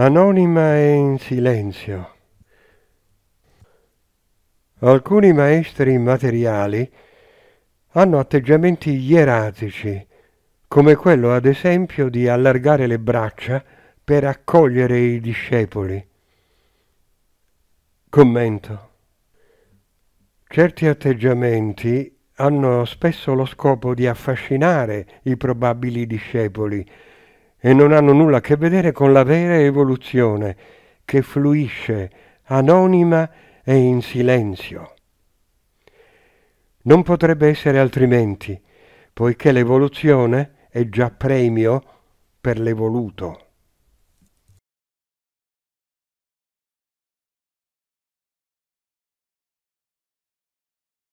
anonima e in silenzio. Alcuni maestri materiali hanno atteggiamenti ieratici, come quello ad esempio di allargare le braccia per accogliere i discepoli. Commento. Certi atteggiamenti hanno spesso lo scopo di affascinare i probabili discepoli, e non hanno nulla a che vedere con la vera evoluzione che fluisce anonima e in silenzio. Non potrebbe essere altrimenti, poiché l'evoluzione è già premio per l'evoluto.